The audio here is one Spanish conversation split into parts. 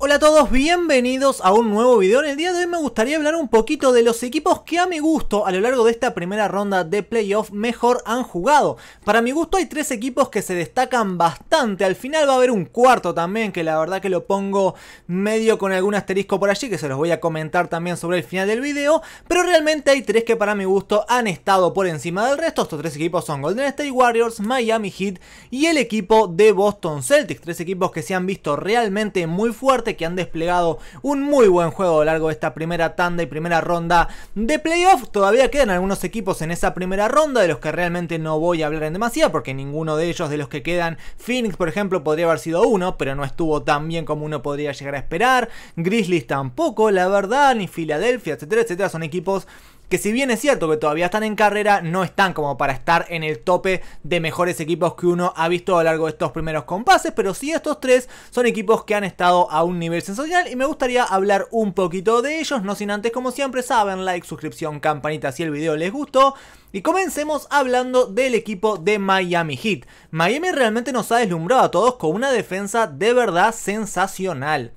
Hola a todos, bienvenidos a un nuevo video. En el día de hoy me gustaría hablar un poquito de los equipos que a mi gusto a lo largo de esta primera ronda de playoff mejor han jugado. Para mi gusto hay tres equipos que se destacan bastante, al final va a haber un cuarto también que la verdad que lo pongo medio con algún asterisco por allí que se los voy a comentar también sobre el final del video, pero realmente hay tres que para mi gusto han estado por encima del resto. Estos tres equipos son Golden State Warriors, Miami Heat y el equipo de Boston Celtics, tres equipos que se han visto realmente muy fuertes que han desplegado un muy buen juego a lo largo de esta primera tanda y primera ronda de playoffs. Todavía quedan algunos equipos en esa primera ronda de los que realmente no voy a hablar en demasía porque ninguno de ellos de los que quedan, Phoenix por ejemplo podría haber sido uno, pero no estuvo tan bien como uno podría llegar a esperar. Grizzlies tampoco, la verdad, ni Filadelfia, etcétera, etcétera, son equipos que si bien es cierto que todavía están en carrera, no están como para estar en el tope de mejores equipos que uno ha visto a lo largo de estos primeros compases, pero sí estos tres son equipos que han estado a un nivel sensacional y me gustaría hablar un poquito de ellos, no sin antes como siempre saben, like, suscripción, campanita si el video les gustó. Y comencemos hablando del equipo de Miami Heat. Miami realmente nos ha deslumbrado a todos con una defensa de verdad sensacional.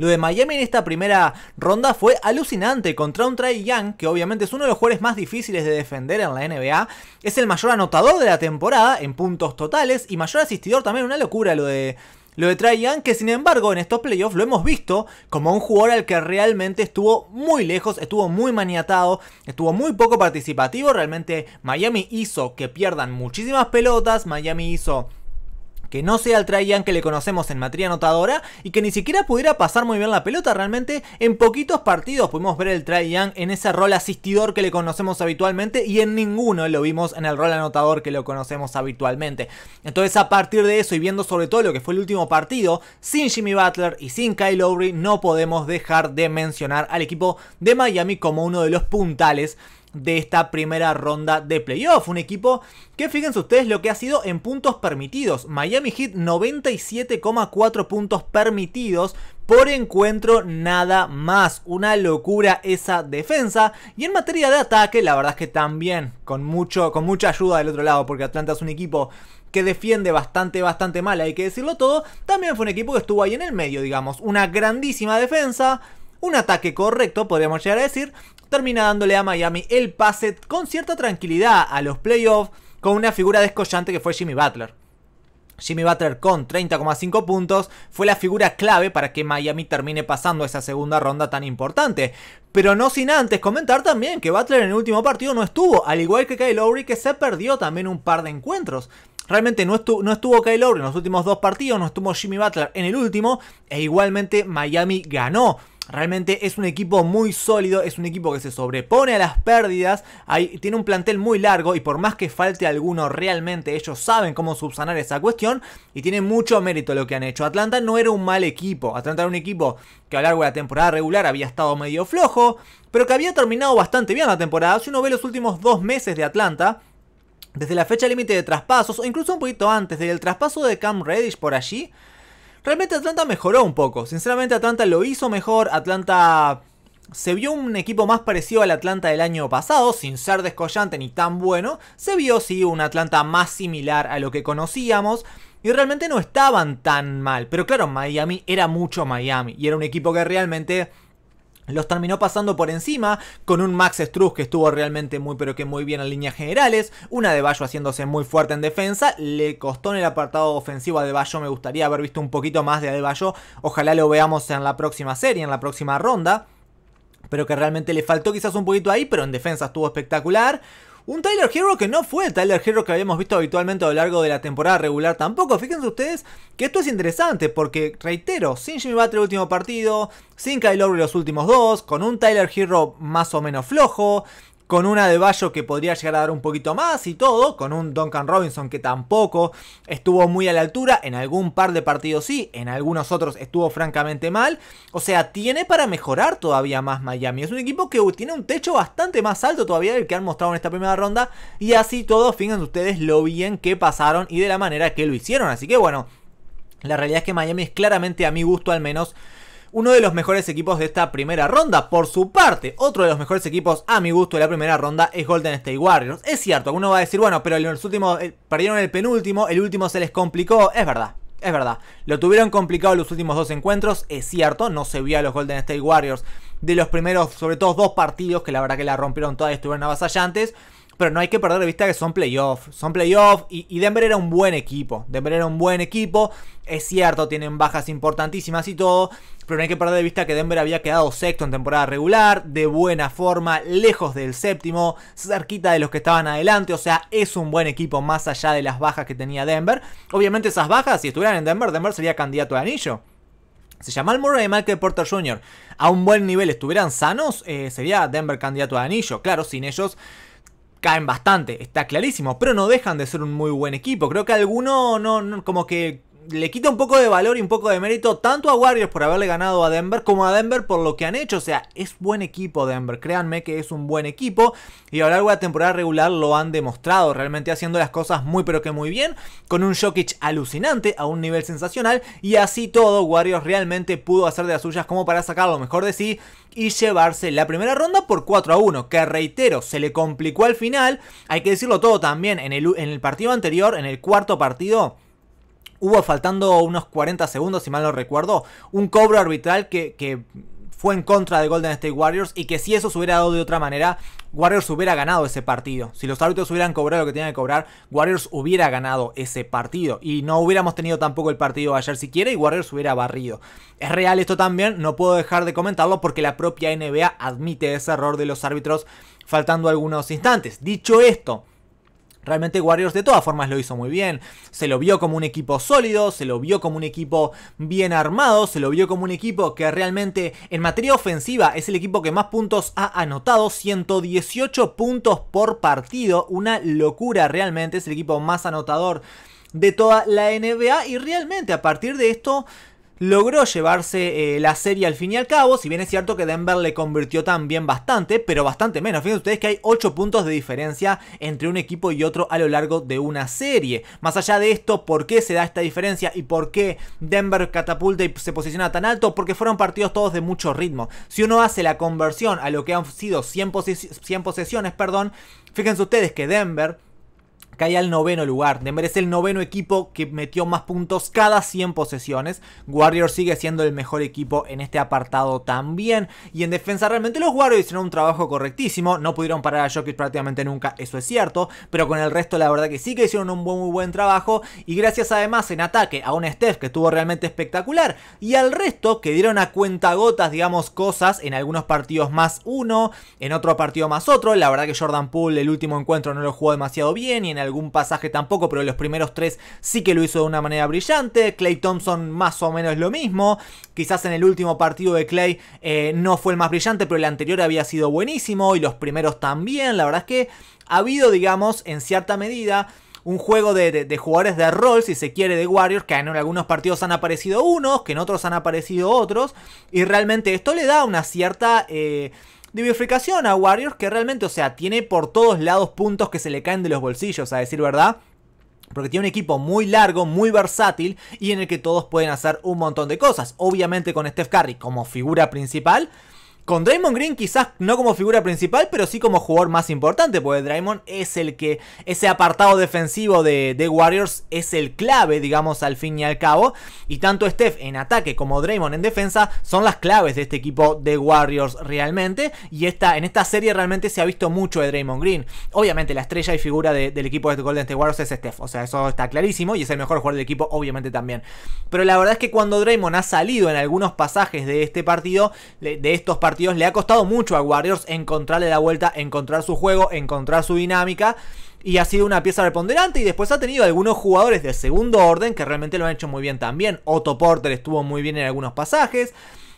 Lo de Miami en esta primera ronda fue alucinante contra un Trae Young, que obviamente es uno de los jugadores más difíciles de defender en la NBA. Es el mayor anotador de la temporada en puntos totales y mayor asistidor también. Una locura lo de lo de Trae Young, que sin embargo en estos playoffs lo hemos visto como un jugador al que realmente estuvo muy lejos, estuvo muy maniatado, estuvo muy poco participativo. Realmente Miami hizo que pierdan muchísimas pelotas, Miami hizo que no sea el Traian que le conocemos en materia anotadora y que ni siquiera pudiera pasar muy bien la pelota. Realmente en poquitos partidos pudimos ver el Traian en ese rol asistidor que le conocemos habitualmente y en ninguno lo vimos en el rol anotador que lo conocemos habitualmente. Entonces a partir de eso y viendo sobre todo lo que fue el último partido, sin Jimmy Butler y sin Kyle Lowry no podemos dejar de mencionar al equipo de Miami como uno de los puntales de esta primera ronda de playoff. Un equipo que fíjense ustedes lo que ha sido en puntos permitidos. Miami Heat 97,4 puntos permitidos por encuentro nada más. Una locura esa defensa. Y en materia de ataque, la verdad es que también con, mucho, con mucha ayuda del otro lado, porque Atlanta es un equipo que defiende bastante, bastante mal, hay que decirlo todo. También fue un equipo que estuvo ahí en el medio, digamos. Una grandísima defensa un ataque correcto, podríamos llegar a decir, termina dándole a Miami el pase con cierta tranquilidad a los playoffs con una figura descollante que fue Jimmy Butler. Jimmy Butler con 30,5 puntos fue la figura clave para que Miami termine pasando esa segunda ronda tan importante. Pero no sin antes comentar también que Butler en el último partido no estuvo, al igual que Kyle Lowry que se perdió también un par de encuentros. Realmente no, estuvo, Kyle Lowry en los últimos dos partidos, no estuvo Jimmy Butler en el último e igualmente Miami ganó. Realmente es un equipo muy sólido, es un equipo que se sobrepone a las pérdidas, tiene un plantel muy largo y por más que falte alguno, realmente ellos saben cómo subsanar esa cuestión y tiene mucho mérito lo que han hecho. Atlanta no era un mal equipo, Atlanta era un equipo que a lo largo de la temporada regular había estado medio flojo, pero que había terminado bastante bien la temporada. Si uno ve los últimos dos meses de Atlanta, desde la fecha límite de traspasos, o incluso un poquito antes, del traspaso de Cam Reddish por allí, Realmente Atlanta mejoró un poco. Sinceramente Atlanta lo hizo mejor. Atlanta se vio un equipo más parecido al Atlanta del año pasado, sin ser descollante ni tan bueno. Se vio, sí, un Atlanta más similar a lo que conocíamos. Y realmente no estaban tan mal. Pero claro, Miami era mucho Miami. Y era un equipo que realmente los terminó pasando por encima con un Max Struz que estuvo realmente muy pero que muy bien en líneas generales. Una de Bayo haciéndose muy fuerte en defensa. Le costó en el apartado ofensivo a De Bayo. Me gustaría haber visto un poquito más de De Bayo. Ojalá lo veamos en la próxima serie, en la próxima ronda. Pero que realmente le faltó quizás un poquito ahí, pero en defensa estuvo espectacular. Un Tyler Hero que no fue el Tyler Hero que habíamos visto habitualmente a lo largo de la temporada regular tampoco. Fíjense ustedes que esto es interesante porque, reitero, sin Jimmy Butler el último partido, sin Kyle Lowry los últimos dos, con un Tyler Hero más o menos flojo con una de Bayo que podría llegar a dar un poquito más y todo, con un Duncan Robinson que tampoco estuvo muy a la altura, en algún par de partidos sí, en algunos otros estuvo francamente mal, o sea, tiene para mejorar todavía más Miami, es un equipo que tiene un techo bastante más alto todavía del que han mostrado en esta primera ronda y así todo, fíjense ustedes lo bien que pasaron y de la manera que lo hicieron, así que bueno, la realidad es que Miami es claramente a mi gusto al menos uno de los mejores equipos de esta primera ronda. Por su parte, otro de los mejores equipos a mi gusto de la primera ronda es Golden State Warriors. Es cierto, alguno va a decir, bueno, pero los últimos eh, perdieron el penúltimo, el último se les complicó, es verdad. Es verdad, lo tuvieron complicado los últimos dos encuentros, es cierto, no se vio a los Golden State Warriors de los primeros, sobre todo dos partidos, que la verdad que la rompieron todas y estuvieron avasallantes pero no hay que perder de vista que son playoffs. Son playoffs y, Denver era un buen equipo. Denver era un buen equipo. Es cierto, tienen bajas importantísimas y todo. Pero no hay que perder de vista que Denver había quedado sexto en temporada regular, de buena forma, lejos del séptimo, cerquita de los que estaban adelante. O sea, es un buen equipo más allá de las bajas que tenía Denver. Obviamente esas bajas, si estuvieran en Denver, Denver sería candidato de anillo. Si Jamal Murray y Michael Porter Jr. a un buen nivel estuvieran sanos, eh, sería Denver candidato a anillo. Claro, sin ellos caen bastante, está clarísimo, pero no dejan de ser un muy buen equipo. Creo que alguno no, no como que le quita un poco de valor y un poco de mérito tanto a Warriors por haberle ganado a Denver como a Denver por lo que han hecho. O sea, es buen equipo Denver, créanme que es un buen equipo y a lo largo de la temporada regular lo han demostrado, realmente haciendo las cosas muy pero que muy bien, con un Jokic alucinante a un nivel sensacional y así todo Warriors realmente pudo hacer de las suyas como para sacar lo mejor de sí y llevarse la primera ronda por 4 a 1, que reitero, se le complicó al final, hay que decirlo todo también, en el, en el partido anterior, en el cuarto partido, hubo faltando unos 40 segundos, si mal no recuerdo, un cobro arbitral que, fue en contra de Golden State Warriors y que si eso se hubiera dado de otra manera, Warriors hubiera ganado ese partido. Si los árbitros hubieran cobrado lo que tenían que cobrar, Warriors hubiera ganado ese partido y no hubiéramos tenido tampoco el partido ayer siquiera y Warriors hubiera barrido. Es real esto también, no puedo dejar de comentarlo porque la propia NBA admite ese error de los árbitros faltando algunos instantes. Dicho esto, Realmente Warriors de todas formas lo hizo muy bien. Se lo vio como un equipo sólido, se lo vio como un equipo bien armado, se lo vio como un equipo que realmente en materia ofensiva es el equipo que más puntos ha anotado, 118 puntos por partido, una locura realmente, es el equipo más anotador de toda la NBA y realmente a partir de esto logró llevarse eh, la serie al fin y al cabo, si bien es cierto que Denver le convirtió también bastante, pero bastante menos. Fíjense ustedes que hay 8 puntos de diferencia entre un equipo y otro a lo largo de una serie. Más allá de esto, ¿por qué se da esta diferencia y por qué Denver catapulta y se posiciona tan alto? Porque fueron partidos todos de mucho ritmo. Si uno hace la conversión a lo que han sido 100, 100 posesiones, perdón, fíjense ustedes que Denver cae al noveno lugar. Denver es el noveno equipo que metió más puntos cada 100 posesiones. Warriors sigue siendo el mejor equipo en este apartado también. Y en defensa realmente los Warriors hicieron un trabajo correctísimo. No pudieron parar a Jokic prácticamente nunca, eso es cierto. Pero con el resto la verdad que sí que hicieron un buen, muy buen trabajo. Y gracias además en ataque a un Steph que estuvo realmente espectacular. Y al resto que dieron a cuenta gotas digamos, cosas. En algunos partidos más uno, en otro partido más otro. La verdad que Jordan Poole el último encuentro no lo jugó demasiado bien y en el algún pasaje tampoco, pero los primeros tres sí que lo hizo de una manera brillante. Clay Thompson más o menos lo mismo. Quizás en el último partido de Clay eh, no fue el más brillante, pero el anterior había sido buenísimo y los primeros también. La verdad es que ha habido, digamos, en cierta medida un juego de, jugadores de rol, si se quiere, de Warriors, que en algunos partidos han aparecido unos, que en otros han aparecido otros, y realmente esto le da una cierta... Eh, de bifurcación a Warriors que realmente, o sea, tiene por todos lados puntos que se le caen de los bolsillos, a decir verdad. Porque tiene un equipo muy largo, muy versátil y en el que todos pueden hacer un montón de cosas. Obviamente con Steph Curry como figura principal, con Draymond Green quizás no como figura principal, pero sí como jugador más importante, porque Draymond es el que ese apartado defensivo de, Warriors es el clave, digamos, al fin y al cabo. Y tanto Steph en ataque como Draymond en defensa son las claves de este equipo de Warriors realmente. Y en esta serie realmente se ha visto mucho de Draymond Green. Obviamente la estrella y figura del equipo de Golden State Warriors es Steph, o sea, eso está clarísimo y es el mejor jugador del equipo, obviamente también. Pero la verdad es que cuando Draymond ha salido en algunos pasajes de este partido, de estos partidos, le ha costado mucho a Warriors encontrarle la vuelta, encontrar su juego, encontrar su dinámica. Y ha sido una pieza preponderante. Y después ha tenido algunos jugadores de segundo orden que realmente lo han hecho muy bien también. Otto Porter estuvo muy bien en algunos pasajes.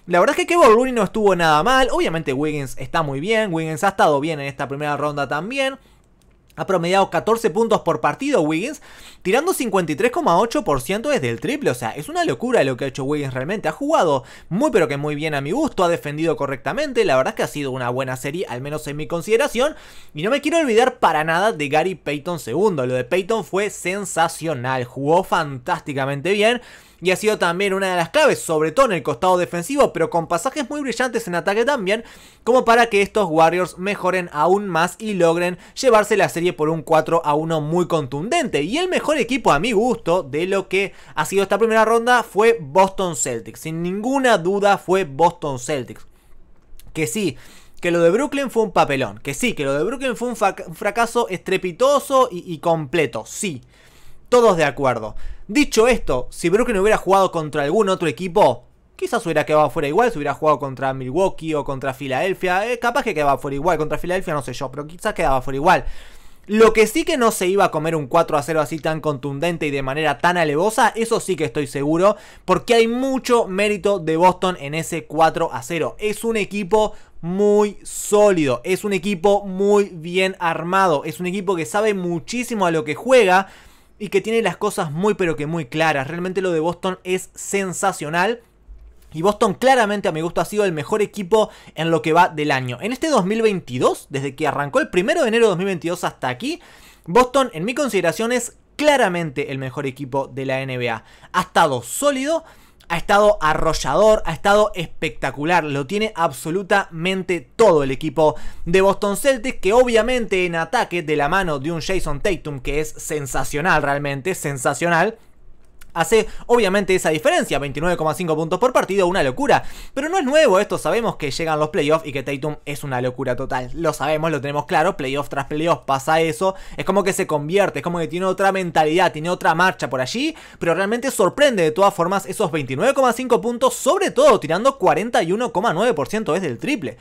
La verdad es que Kevin Rooney no estuvo nada mal. Obviamente Wiggins está muy bien. Wiggins ha estado bien en esta primera ronda también. Ha promediado 14 puntos por partido Wiggins, tirando 53,8% desde el triple. O sea, es una locura lo que ha hecho Wiggins realmente. Ha jugado muy pero que muy bien a mi gusto, ha defendido correctamente. La verdad es que ha sido una buena serie, al menos en mi consideración. Y no me quiero olvidar para nada de Gary Payton II. Lo de Payton fue sensacional, jugó fantásticamente bien y ha sido también una de las claves, sobre todo en el costado defensivo, pero con pasajes muy brillantes en ataque también, como para que estos Warriors mejoren aún más y logren llevarse la serie por un 4 a 1 muy contundente. Y el mejor equipo a mi gusto de lo que ha sido esta primera ronda fue Boston Celtics. Sin ninguna duda fue Boston Celtics. Que sí, que lo de Brooklyn fue un papelón. Que sí, que lo de Brooklyn fue un, fracaso estrepitoso y, y completo. Sí, todos de acuerdo. Dicho esto, si Brooklyn hubiera jugado contra algún otro equipo, quizás hubiera quedado fuera igual, si hubiera jugado contra Milwaukee o contra Filadelfia, eh, capaz que quedaba fuera igual, contra Filadelfia no sé yo, pero quizás quedaba fuera igual. Lo que sí que no se iba a comer un 4 a 0 así tan contundente y de manera tan alevosa, eso sí que estoy seguro, porque hay mucho mérito de Boston en ese 4 a 0. Es un equipo muy sólido, es un equipo muy bien armado, es un equipo que sabe muchísimo a lo que juega y que tiene las cosas muy pero que muy claras. Realmente lo de Boston es sensacional. Y Boston claramente a mi gusto ha sido el mejor equipo en lo que va del año. En este 2022, desde que arrancó el 1 de enero de 2022 hasta aquí, Boston en mi consideración es claramente el mejor equipo de la NBA. Ha estado sólido ha estado arrollador, ha estado espectacular, lo tiene absolutamente todo el equipo de Boston Celtics, que obviamente en ataque de la mano de un Jason Tatum que es sensacional realmente, sensacional, hace obviamente esa diferencia, 29,5 puntos por partido, una locura. Pero no es nuevo esto, sabemos que llegan los playoffs y que Tatum es una locura total. Lo sabemos, lo tenemos claro, playoff tras playoff pasa eso. Es como que se convierte, es como que tiene otra mentalidad, tiene otra marcha por allí, pero realmente sorprende de todas formas esos 29,5 puntos, sobre todo tirando 41,9% desde el triple.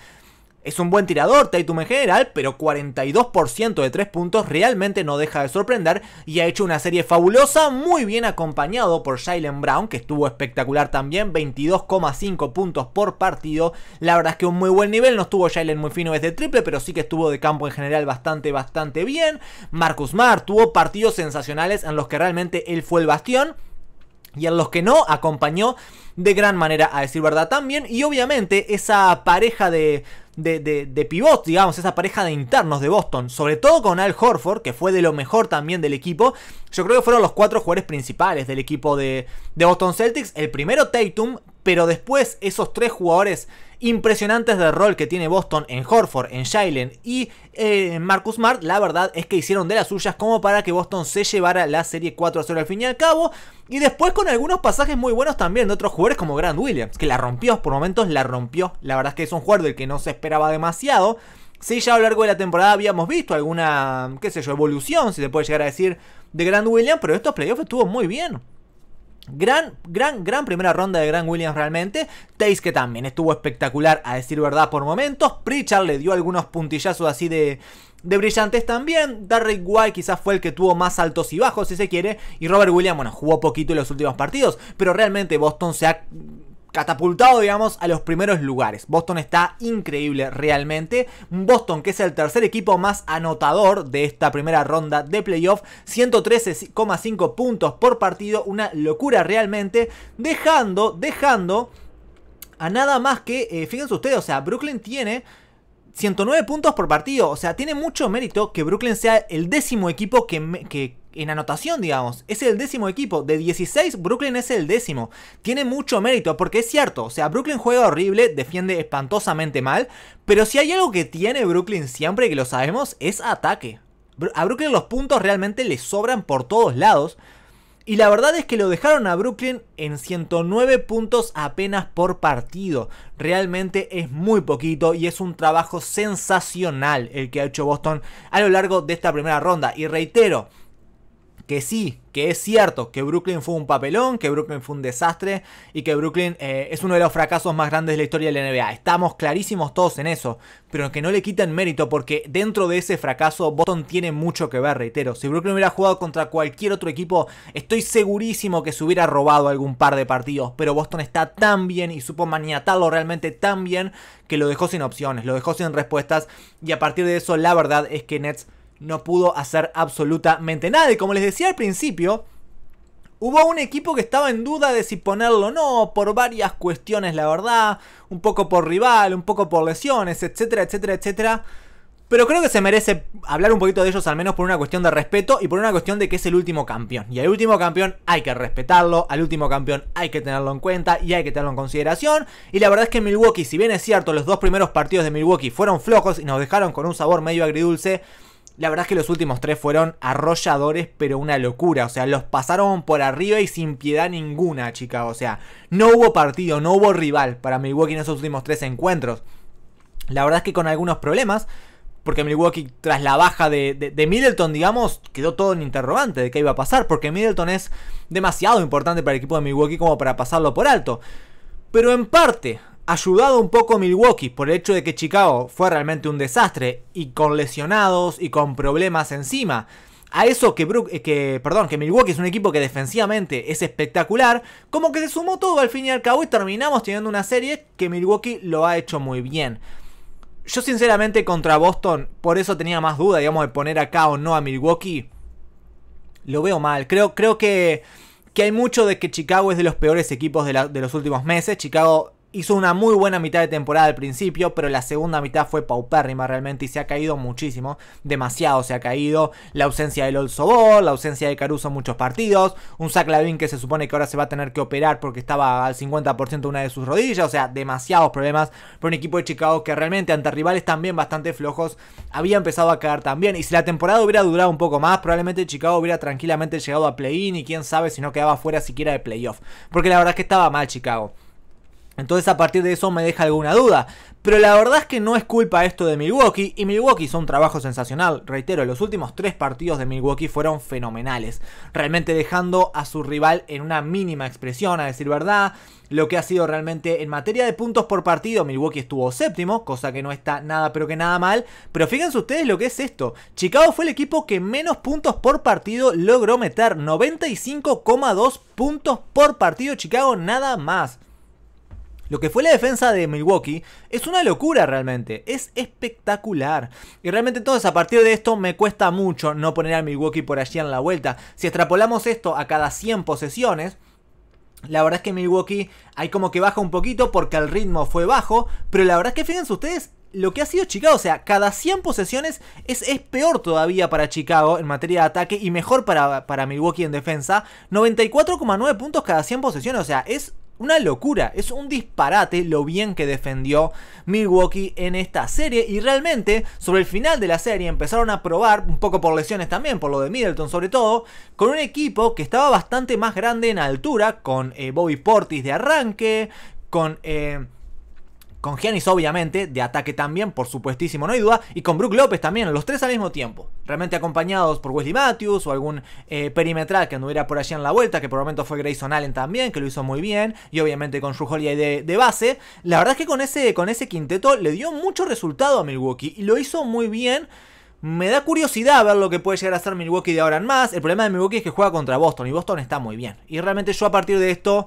Es un buen tirador Tatum en general, pero 42% de 3 puntos realmente no deja de sorprender y ha hecho una serie fabulosa, muy bien acompañado por Jalen Brown, que estuvo espectacular también, 22,5 puntos por partido. La verdad es que un muy buen nivel, no estuvo Jalen muy fino desde triple, pero sí que estuvo de campo en general bastante, bastante bien. Marcus Mar tuvo partidos sensacionales en los que realmente él fue el bastión y en los que no acompañó de gran manera, a decir verdad también. Y obviamente esa pareja de de, de, pivots, digamos, esa pareja de internos de Boston, sobre todo con Al Horford, que fue de lo mejor también del equipo. Yo creo que fueron los cuatro jugadores principales del equipo de, de Boston Celtics. El primero Tatum, pero después esos tres jugadores impresionantes del rol que tiene Boston en Horford, en Shylen y eh, Marcus Smart, la verdad es que hicieron de las suyas como para que Boston se llevara la serie 4 a 0 al fin y al cabo. Y después con algunos pasajes muy buenos también de otros jugadores como Grant Williams, que la rompió, por momentos la rompió. La verdad es que es un jugador del que no se esperaba demasiado. Si ya a lo largo de la temporada habíamos visto alguna, qué sé yo, evolución, si se puede llegar a decir, de Grant Williams, pero estos playoffs estuvo muy bien. Gran, gran, gran primera ronda de Gran Williams realmente. Tace, que también estuvo espectacular a decir verdad por momentos. Pritchard le dio algunos puntillazos así de, de brillantes también. Derrick White quizás fue el que tuvo más altos y bajos, si se quiere. Y Robert Williams, bueno, jugó poquito en los últimos partidos. Pero realmente Boston se ha catapultado, digamos, a los primeros lugares. Boston está increíble realmente. Boston, que es el tercer equipo más anotador de esta primera ronda de playoff, 113,5 puntos por partido, una locura realmente, dejando, dejando a nada más que, eh, fíjense ustedes, o sea, Brooklyn tiene 109 puntos por partido. O sea, tiene mucho mérito que Brooklyn sea el décimo equipo que, que, en anotación, digamos. Es el décimo equipo. De 16, Brooklyn es el décimo. Tiene mucho mérito, porque es cierto. O sea, Brooklyn juega horrible, defiende espantosamente mal. Pero si hay algo que tiene Brooklyn siempre, que lo sabemos, es ataque. A Brooklyn los puntos realmente le sobran por todos lados. Y la verdad es que lo dejaron a Brooklyn en 109 puntos apenas por partido. Realmente es muy poquito y es un trabajo sensacional el que ha hecho Boston a lo largo de esta primera ronda. Y reitero, que sí, que es cierto que Brooklyn fue un papelón, que Brooklyn fue un desastre y que Brooklyn eh, es uno de los fracasos más grandes de la historia de la NBA. Estamos clarísimos todos en eso, pero que no le quiten mérito porque dentro de ese fracaso Boston tiene mucho que ver, reitero. Si Brooklyn hubiera jugado contra cualquier otro equipo, estoy segurísimo que se hubiera robado algún par de partidos, pero Boston está tan bien y supo maniatarlo realmente tan bien que lo dejó sin opciones, lo dejó sin respuestas y a partir de eso la verdad es que Nets no pudo hacer absolutamente nada. Y como les decía al principio, Hubo un equipo que estaba en duda de si ponerlo o no, por varias cuestiones, la verdad, un poco por rival, un poco por lesiones, etcétera, etcétera, etcétera. Pero creo que se merece hablar un poquito de ellos, al menos por una cuestión de respeto y por una cuestión de que es el último campeón. Y al último campeón hay que respetarlo, al último campeón hay que tenerlo en cuenta y hay que tenerlo en consideración. Y la verdad es que Milwaukee, si bien es cierto, los dos primeros partidos de Milwaukee fueron flojos y nos dejaron con un sabor medio agridulce. La verdad es que los últimos tres fueron arrolladores, pero una locura. O sea, los pasaron por arriba y sin piedad ninguna, chica. O sea, no hubo partido, no hubo rival para Milwaukee en esos últimos tres encuentros. La verdad es que con algunos problemas, porque Milwaukee tras la baja de, de, de, Middleton, digamos, quedó todo en interrogante de qué iba a pasar, porque Middleton es demasiado importante para el equipo de Milwaukee como para pasarlo por alto. Pero en parte, ayudado un poco Milwaukee por el hecho de que Chicago fue realmente un desastre y con lesionados y con problemas encima. A eso que, eh, que, perdón, que Milwaukee es un equipo que defensivamente es espectacular, como que se sumó todo al fin y al cabo y terminamos teniendo una serie que Milwaukee lo ha hecho muy bien. Yo sinceramente contra Boston, por eso tenía más duda, digamos, de poner acá o no a Milwaukee. Lo veo mal, creo, creo que, hay mucho de que Chicago es de los peores equipos de los últimos meses. Chicago Hizo una muy buena mitad de temporada al principio, pero la segunda mitad fue paupérrima realmente y se ha caído muchísimo. Demasiado se ha caído. La ausencia del Olsobor, la ausencia de Caruso en muchos partidos. Un Zach que se supone que ahora se va a tener que operar porque estaba al 50% de una de sus rodillas. O sea, demasiados problemas Por un equipo de Chicago que realmente ante rivales también bastante flojos había empezado a caer también. Y si la temporada hubiera durado un poco más, probablemente Chicago hubiera tranquilamente llegado a play-in y quién sabe si no quedaba fuera siquiera de playoff. Porque la verdad es que estaba mal Chicago. Entonces a partir de eso me deja alguna duda. Pero la verdad es que no es culpa esto de Milwaukee. Y Milwaukee hizo un trabajo sensacional. Reitero, los últimos tres partidos de Milwaukee fueron fenomenales. Realmente dejando a su rival en una mínima expresión, a decir verdad. Lo que ha sido realmente en materia de puntos por partido, Milwaukee estuvo séptimo, cosa que no está nada pero que nada mal. Pero fíjense ustedes lo que es esto. Chicago fue el equipo que menos puntos por partido logró meter. 95,2 puntos por partido Chicago nada más. Lo que fue la defensa de Milwaukee es una locura realmente, es espectacular. Y realmente entonces a partir de esto me cuesta mucho no poner a Milwaukee por allí en la vuelta. Si extrapolamos esto a cada 100 posesiones, la verdad es que Milwaukee hay como que baja un poquito porque el ritmo fue bajo, pero la verdad es que fíjense ustedes lo que ha sido Chicago. O sea, cada 100 posesiones es, peor todavía para Chicago en materia de ataque y mejor para, para Milwaukee en defensa. 94,9 puntos cada 100 posesiones. O sea, es una locura, es un disparate lo bien que defendió Milwaukee en esta serie y realmente sobre el final de la serie empezaron a probar, un poco por lesiones también, por lo de Middleton sobre todo, con un equipo que estaba bastante más grande en altura, con eh, Bobby Portis de arranque, con... Eh, con Giannis, obviamente, de ataque también, por supuestísimo, no hay duda. Y con Brook López también, los tres al mismo tiempo. Realmente acompañados por Wesley Matthews o algún eh, perimetral que anduviera por allí en la vuelta, que por el momento fue Grayson Allen también, que lo hizo muy bien. Y obviamente con Drew ahí de, base. La verdad es que con ese, con ese quinteto le dio mucho resultado a Milwaukee y lo hizo muy bien. Me da curiosidad ver lo que puede llegar a hacer Milwaukee de ahora en más. El problema de Milwaukee es que juega contra Boston y Boston está muy bien. Y realmente yo a partir de esto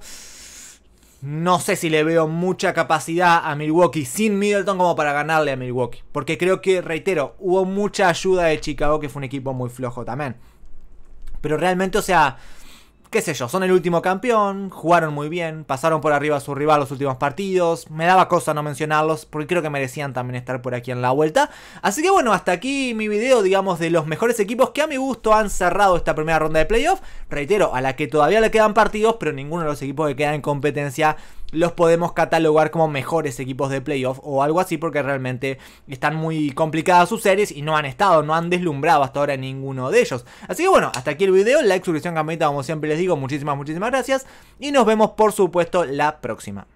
no sé si le veo mucha capacidad a Milwaukee sin Middleton como para ganarle a Milwaukee. Porque creo que, reitero, hubo mucha ayuda de Chicago, que fue un equipo muy flojo también. Pero realmente, o sea, qué sé yo, son el último campeón, jugaron muy bien, pasaron por arriba a su rival los últimos partidos, me daba cosa no mencionarlos porque creo que merecían también estar por aquí en la vuelta. Así que bueno, hasta aquí mi video, digamos, de los mejores equipos que a mi gusto han cerrado esta primera ronda de playoff. Reitero, a la que todavía le quedan partidos, pero ninguno de los equipos que quedan en competencia los podemos catalogar como mejores equipos de playoff o algo así porque realmente están muy complicadas sus series y no han estado, no han deslumbrado hasta ahora ninguno de ellos. Así que bueno, hasta aquí el video, like, suscripción, campanita como siempre les digo, muchísimas, muchísimas gracias y nos vemos por supuesto la próxima.